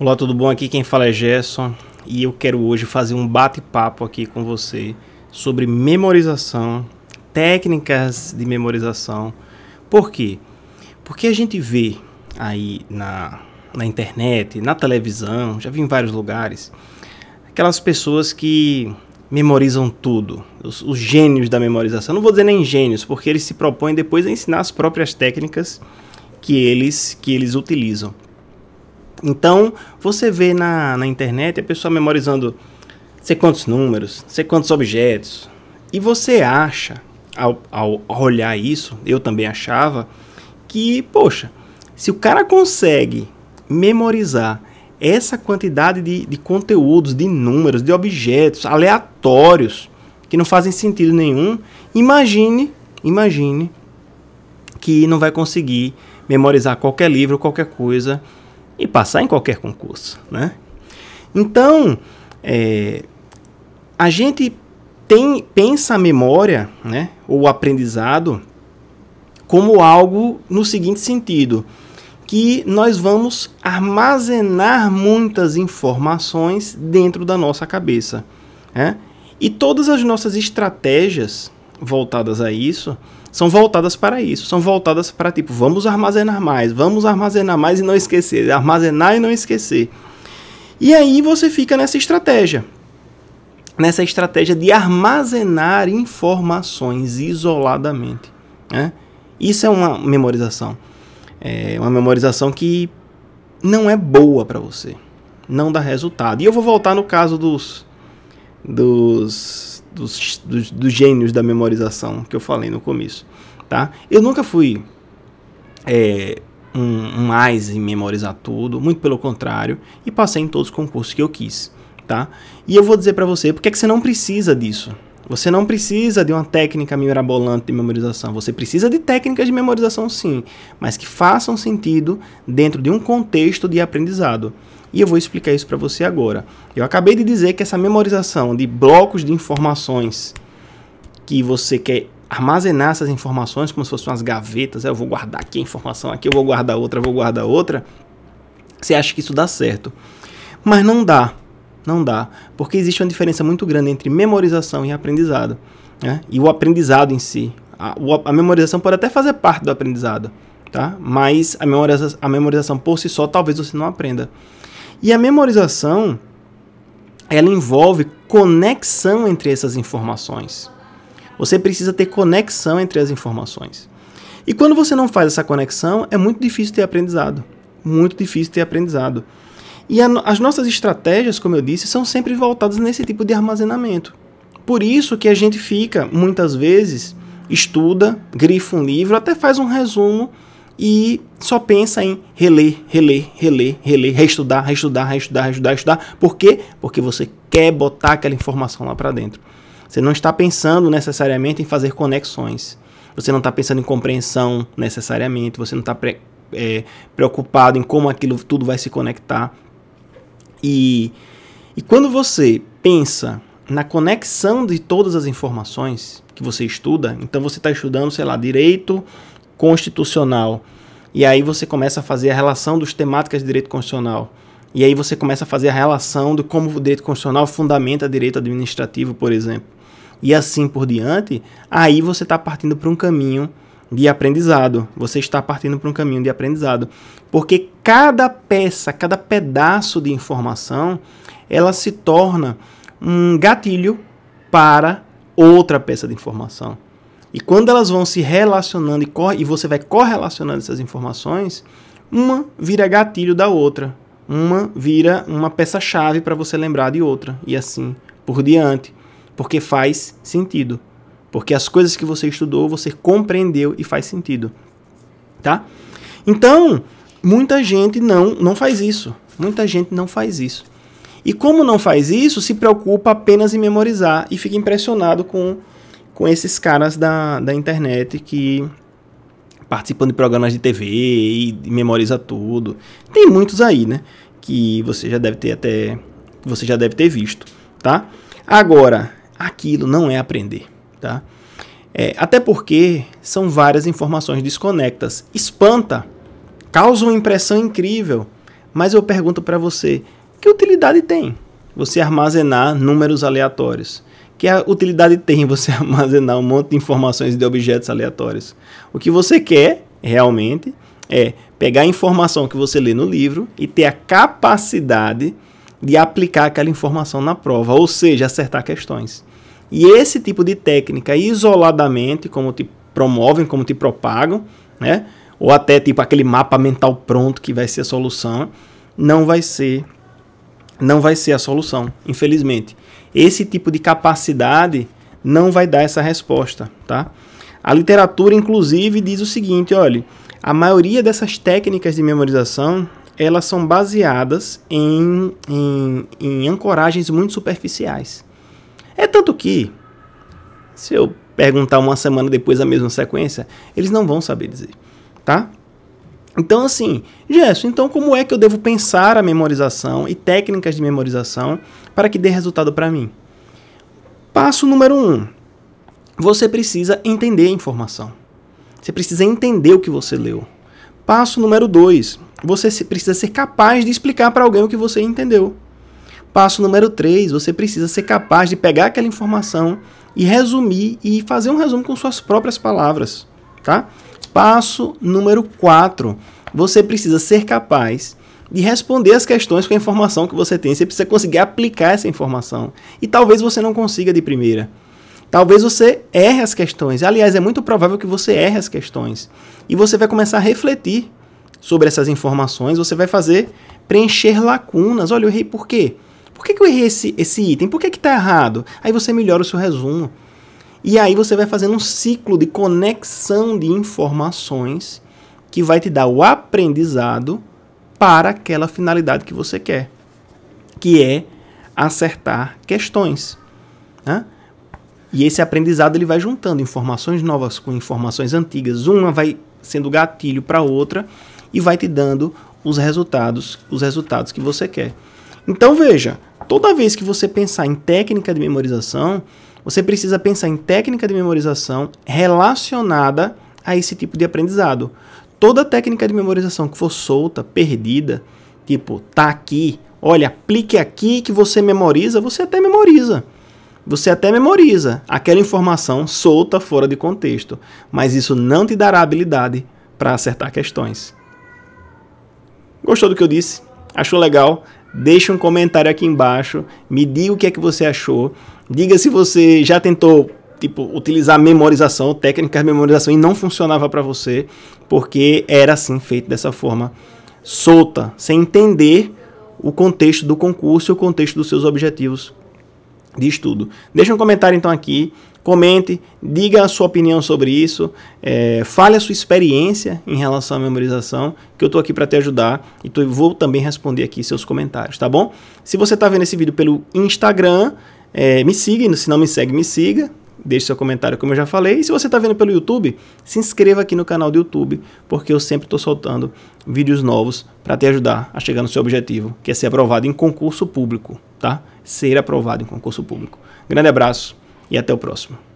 Olá, tudo bom? Aqui quem fala é Gerson e eu quero hoje fazer um bate-papo aqui com você sobre memorização, técnicas de memorização. Por quê? Porque a gente vê aí na, na internet, na televisão, já vi em vários lugares, aquelas pessoas que memorizam tudo, os, os gênios da memorização. Não vou dizer nem gênios, porque eles se propõem depois a ensinar as próprias técnicas que eles, que eles utilizam. Então, você vê na, na internet a pessoa memorizando sei quantos números, sei quantos objetos. E você acha, ao, ao olhar isso, eu também achava, que, poxa, se o cara consegue memorizar essa quantidade de, de conteúdos, de números, de objetos aleatórios que não fazem sentido nenhum, imagine, imagine que não vai conseguir memorizar qualquer livro, qualquer coisa e passar em qualquer concurso, né? Então, é, a gente tem, pensa a memória, né, ou o aprendizado, como algo no seguinte sentido, que nós vamos armazenar muitas informações dentro da nossa cabeça, né? E todas as nossas estratégias voltadas a isso são voltadas para isso, são voltadas para tipo, vamos armazenar mais, vamos armazenar mais e não esquecer, armazenar e não esquecer. E aí você fica nessa estratégia, nessa estratégia de armazenar informações isoladamente. Né? Isso é uma memorização. É uma memorização que não é boa para você. Não dá resultado. E eu vou voltar no caso dos, dos dos, dos, dos gênios da memorização que eu falei no começo, tá? Eu nunca fui é, um, um em memorizar tudo, muito pelo contrário, e passei em todos os concursos que eu quis, tá? E eu vou dizer para você, porque é que você não precisa disso, você não precisa de uma técnica mirabolante de memorização. Você precisa de técnicas de memorização, sim, mas que façam sentido dentro de um contexto de aprendizado. E eu vou explicar isso para você agora. Eu acabei de dizer que essa memorização de blocos de informações que você quer armazenar essas informações como se fossem umas gavetas, ah, eu vou guardar aqui a informação, aqui eu vou guardar outra, eu vou guardar outra. Você acha que isso dá certo? Mas não dá. Não dá, porque existe uma diferença muito grande entre memorização e aprendizado, né? e o aprendizado em si. A, a memorização pode até fazer parte do aprendizado, tá? mas a memorização, a memorização por si só talvez você não aprenda. E a memorização, ela envolve conexão entre essas informações. Você precisa ter conexão entre as informações. E quando você não faz essa conexão, é muito difícil ter aprendizado. Muito difícil ter aprendizado. E a, as nossas estratégias, como eu disse, são sempre voltadas nesse tipo de armazenamento. Por isso que a gente fica, muitas vezes, estuda, grifa um livro, até faz um resumo e só pensa em reler, reler, reler, reler, reestudar, reestudar, reestudar, reestudar, reestudar. Por quê? Porque você quer botar aquela informação lá para dentro. Você não está pensando necessariamente em fazer conexões. Você não está pensando em compreensão necessariamente. Você não está é, preocupado em como aquilo tudo vai se conectar. E, e quando você pensa na conexão de todas as informações que você estuda, então você está estudando, sei lá, direito constitucional, e aí você começa a fazer a relação dos temáticas de direito constitucional. E aí você começa a fazer a relação de como o direito constitucional fundamenta direito administrativo, por exemplo. E assim por diante, aí você está partindo para um caminho de aprendizado. Você está partindo para um caminho de aprendizado. Porque cada peça, cada pedaço de informação, ela se torna um gatilho para outra peça de informação. E quando elas vão se relacionando e, e você vai correlacionando essas informações, uma vira gatilho da outra, uma vira uma peça-chave para você lembrar de outra, e assim por diante, porque faz sentido. Porque as coisas que você estudou, você compreendeu e faz sentido. Tá? Então, muita gente não, não faz isso. Muita gente não faz isso. E como não faz isso, se preocupa apenas em memorizar e fica impressionado com, com esses caras da, da internet que participam de programas de TV e memoriza tudo. Tem muitos aí, né? Que você já deve ter até. Você já deve ter visto, tá? Agora, aquilo não é aprender, tá? É, até porque são várias informações desconectas. Espanta causa uma impressão incrível. Mas eu pergunto para você, que utilidade tem você armazenar números aleatórios? Que utilidade tem você armazenar um monte de informações de objetos aleatórios? O que você quer realmente é pegar a informação que você lê no livro e ter a capacidade de aplicar aquela informação na prova, ou seja, acertar questões. E esse tipo de técnica, isoladamente, como te promovem, como te propagam, né? ou até tipo aquele mapa mental pronto que vai ser a solução, não vai ser não vai ser a solução, infelizmente. Esse tipo de capacidade não vai dar essa resposta, tá? A literatura inclusive diz o seguinte, olha, a maioria dessas técnicas de memorização, elas são baseadas em, em, em ancoragens muito superficiais. É tanto que, se eu perguntar uma semana depois a mesma sequência, eles não vão saber dizer tá? Então, assim, Gesso então como é que eu devo pensar a memorização e técnicas de memorização para que dê resultado para mim? Passo número um, você precisa entender a informação. Você precisa entender o que você leu. Passo número dois, você precisa ser capaz de explicar para alguém o que você entendeu. Passo número três, você precisa ser capaz de pegar aquela informação e resumir e fazer um resumo com suas próprias palavras, tá? Passo número 4. Você precisa ser capaz de responder as questões com a informação que você tem. Você precisa conseguir aplicar essa informação. E talvez você não consiga de primeira. Talvez você erre as questões. Aliás, é muito provável que você erre as questões. E você vai começar a refletir sobre essas informações, você vai fazer preencher lacunas. Olha, eu errei por quê? Por que, que eu errei esse, esse item? Por que está errado? Aí você melhora o seu resumo. E aí você vai fazendo um ciclo de conexão de informações que vai te dar o aprendizado para aquela finalidade que você quer, que é acertar questões. Né? E esse aprendizado ele vai juntando informações novas com informações antigas, uma vai sendo gatilho para outra e vai te dando os resultados, os resultados que você quer. Então veja, toda vez que você pensar em técnica de memorização, você precisa pensar em técnica de memorização relacionada a esse tipo de aprendizado. Toda técnica de memorização que for solta, perdida, tipo, tá aqui, olha, aplique aqui que você memoriza, você até memoriza. Você até memoriza aquela informação solta fora de contexto, mas isso não te dará habilidade para acertar questões. Gostou do que eu disse? Achou legal? Deixa um comentário aqui embaixo, me diga o que é que você achou, diga se você já tentou tipo utilizar memorização, técnicas de memorização e não funcionava para você, porque era assim feito dessa forma solta, sem entender o contexto do concurso e o contexto dos seus objetivos de estudo. Deixa um comentário então aqui, Comente, diga a sua opinião sobre isso, é, fale a sua experiência em relação à memorização, que eu estou aqui para te ajudar e tô, vou também responder aqui seus comentários, tá bom? Se você está vendo esse vídeo pelo Instagram, é, me siga, se não me segue, me siga, deixe seu comentário, como eu já falei. E se você está vendo pelo YouTube, se inscreva aqui no canal do YouTube, porque eu sempre estou soltando vídeos novos para te ajudar a chegar no seu objetivo, que é ser aprovado em concurso público, tá? Ser aprovado em concurso público. Grande abraço e até o próximo.